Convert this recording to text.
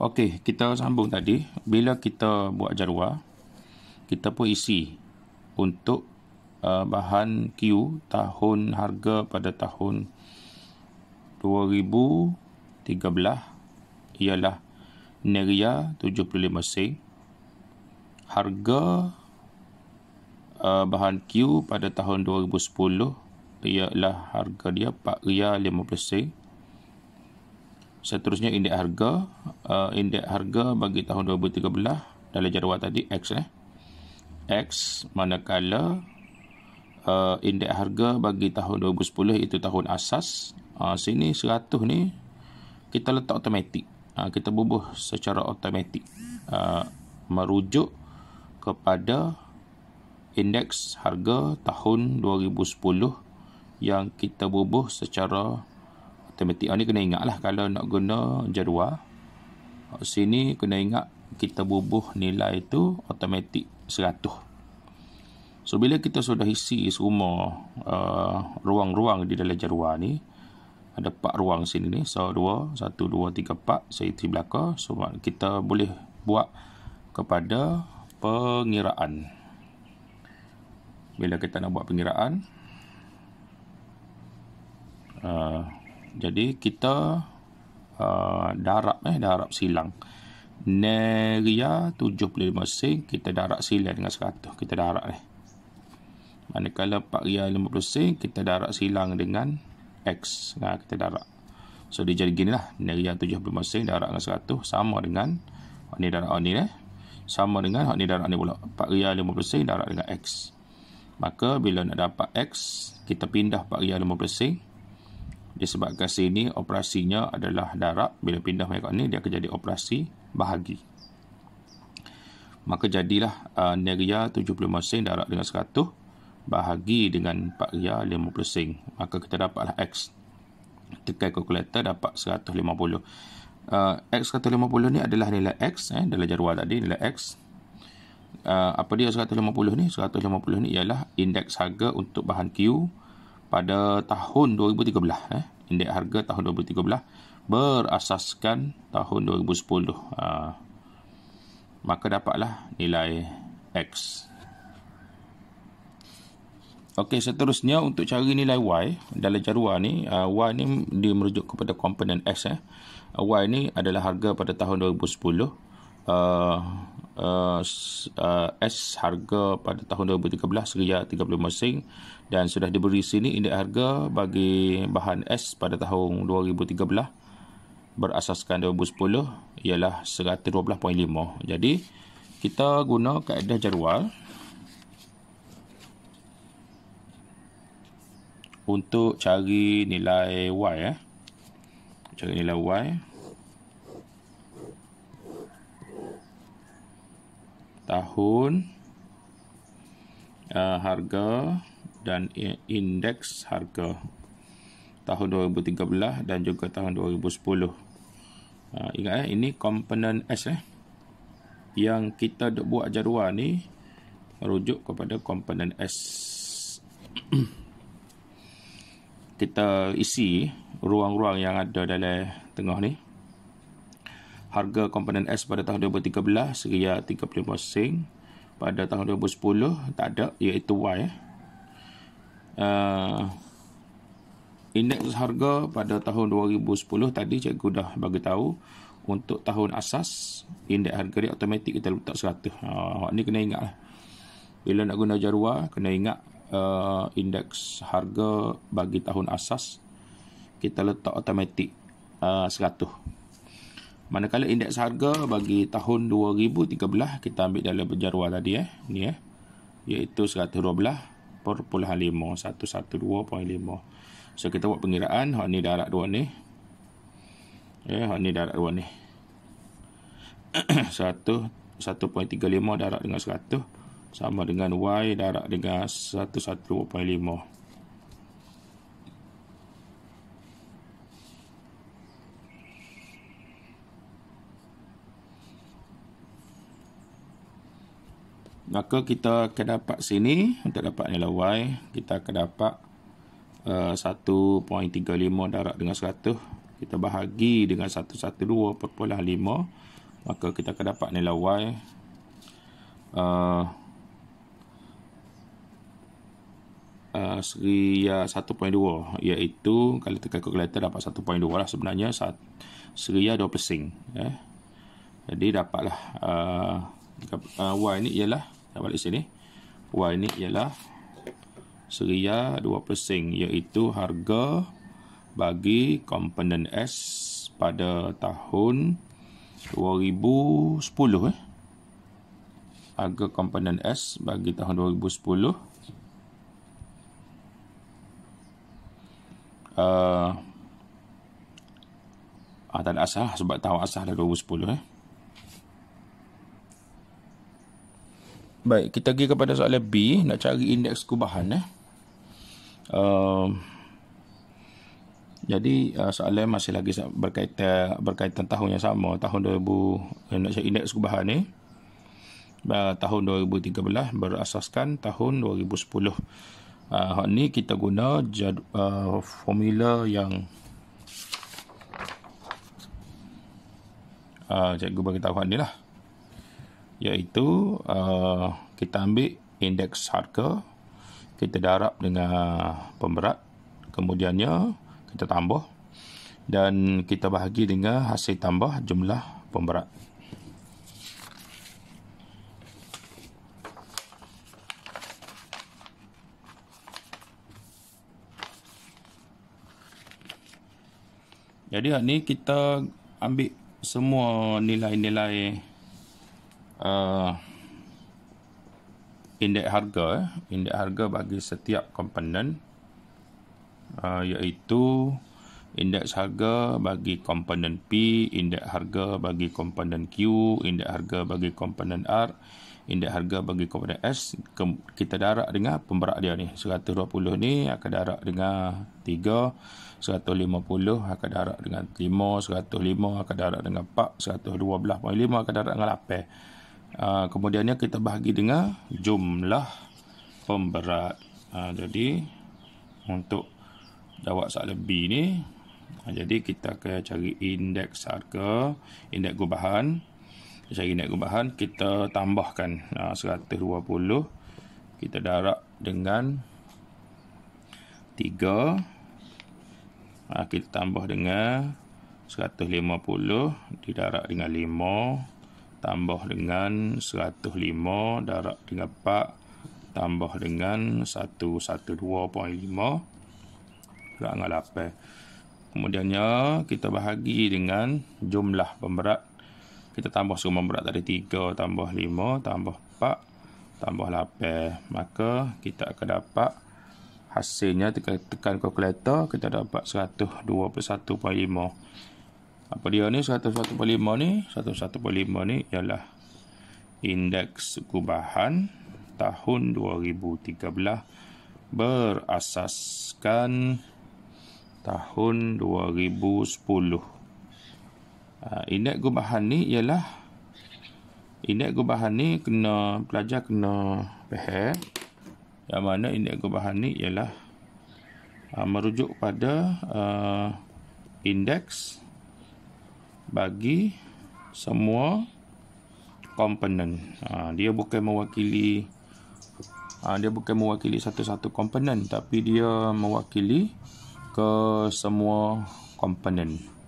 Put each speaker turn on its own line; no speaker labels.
Okey, kita sambung tadi. Bila kita buat jarua, kita pun isi untuk uh, bahan Q tahun harga pada tahun 2013 ialah Neria 75 sen. Harga uh, bahan Q pada tahun 2010 ialah harga dia 4 ria 50 sen seterusnya indeks harga uh, indeks harga bagi tahun 2013 dalam jadual tadi X eh X manakala uh, indeks harga bagi tahun 2010 itu tahun asas uh, sini 100 ni kita letak automatik uh, kita bubuh secara automatik uh, merujuk kepada indeks harga tahun 2010 yang kita bubuh secara matematik ah, ni kena ingat lah kalau nak guna jadual ah, sini kena ingat kita bubuh nilai tu automatik 100 so bila kita sudah isi semua uh, ruang-ruang di dalam jadual ni ada 4 ruang sini ni so 2, 1, 2, 3, 4 saya isi belakang so kita boleh buat kepada pengiraan bila kita nak buat pengiraan jadi kita uh, darab eh darab silang neria 75 sen kita darab silang dengan 100 kita darab ni eh. manakala 4 ria 50 sen kita darab silang dengan x nah kita darab so dia jadi ginilah neria 75 sen darab dengan 100 sama dengan ni darab ni eh sama dengan hak ni darab ni pula 4 ria 50 sen darab dengan x maka bila nak dapat x kita pindah 4 ria 50 sen disebabkan sini operasinya adalah darab bila pindah mereka ni dia akan jadi operasi bahagi maka jadilah uh, neria 75 sen darab dengan 100 bahagi dengan 4 ria 50 sen maka kita dapatlah X tekan kalkulator dapat 150 uh, X 150 ni adalah nilai X eh, dalam jadual tadi nilai X Uh, apa dia 150 ni 150 ni ialah indeks harga untuk bahan Q pada tahun 2013 eh indeks harga tahun 2013 berasaskan tahun 2010 uh, ha. maka dapatlah nilai x Okey, seterusnya untuk cari nilai Y dalam jadual ni, uh, Y ni dia merujuk kepada komponen s Eh. y ni adalah harga pada tahun 2010 uh, uh, uh, S harga pada tahun 2013 seriat 35 sen dan sudah diberi sini indeks harga bagi bahan S pada tahun 2013 berasaskan 2010 ialah 112.5. Jadi kita guna kaedah jadual untuk cari nilai Y eh. Cari nilai Y. tahun uh, harga dan indeks harga tahun 2013 dan juga tahun 2010 uh, ingat eh, ini komponen S eh, yang kita buat jadual ni merujuk kepada komponen S kita isi ruang-ruang yang ada dalam tengah ni harga komponen S pada tahun 2013 sekitar 35 sen pada tahun 2010 tak ada iaitu Y eh. uh, indeks harga pada tahun 2010 tadi cikgu dah bagi tahu untuk tahun asas indeks harga dia automatik kita letak 100 uh, ah, ni kena ingat lah bila nak guna jarua kena ingat uh, indeks harga bagi tahun asas kita letak automatik uh, Manakala indeks harga bagi tahun 2013 kita ambil dalam berjarua tadi eh ni eh iaitu 112.5 112.5. So kita buat pengiraan hak ni darat dua ni. Ya, eh, hak ni darat dua ni. 1 1.35 darat dengan 100 sama dengan y darat dengan 112.5. maka kita akan dapat sini untuk dapat nilai y kita akan dapat uh, eh, 1.35 darab dengan 100 kita bahagi dengan 112.5 maka kita akan dapat nilai y Uh, seria 1.2 iaitu kalau tekan kalkulator dapat 1.2 lah sebenarnya seria 2 pesing eh. jadi dapatlah uh, Y ni ialah 1.2 kita balik sini. Wah ini ialah seria 2 sing iaitu harga bagi komponen S pada tahun 2010 eh. Harga komponen S bagi tahun 2010. Uh, ah, ah, tak ada asah sebab tahun asal dah 2010 eh. Baik, kita pergi kepada soalan B Nak cari indeks kubahan eh. uh, Jadi uh, soalan masih lagi berkaitan berkaitan tahun yang sama Tahun 2000 eh, Nak cari indeks kubahan ni eh. uh, Tahun 2013 berasaskan tahun 2010 uh, Hak ni kita guna jad, uh, formula yang uh, Cikgu beritahu hak ni lah iaitu uh, kita ambil indeks harga kita darab dengan pemberat kemudiannya kita tambah dan kita bahagi dengan hasil tambah jumlah pemberat jadi hari ni kita ambil semua nilai-nilai uh, indeks harga eh. indeks harga bagi setiap komponen uh, iaitu indeks harga bagi komponen P indeks harga bagi komponen Q indeks harga bagi komponen R indeks harga bagi komponen S ke, kita darab dengan pemberat dia ni 120 ni akan darab dengan 3 150 akan darab dengan 5 105 akan darab dengan 4 112.5 akan darab dengan Ah, kemudiannya kita bahagi dengan jumlah pemberat. Ha, jadi untuk jawab sah lebih ni ah, jadi kita akan cari indeks harga, indeks gubahan. Kita cari indeks gubahan, kita tambahkan ha, 120 kita darab dengan 3 ha, kita tambah dengan 150 didarab dengan tambah dengan 105 darab dengan 4 tambah dengan 112.5 darab dengan 8 kemudiannya kita bahagi dengan jumlah pemberat kita tambah semua pemberat tadi 3 tambah 5 tambah 4 tambah 8 maka kita akan dapat hasilnya tekan, tekan kalkulator kita dapat 121.5 apa dia ni 101.5 ni 101.5 ni ialah indeks gubahan tahun 2013 berasaskan tahun 2010 ha, indeks gubahan ni ialah indeks gubahan ni kena pelajar kena faham yang mana indeks gubahan ni ialah ha, merujuk pada uh, indeks bagi semua komponen. Ha, dia bukan mewakili ha, dia bukan mewakili satu-satu komponen tapi dia mewakili ke semua komponen.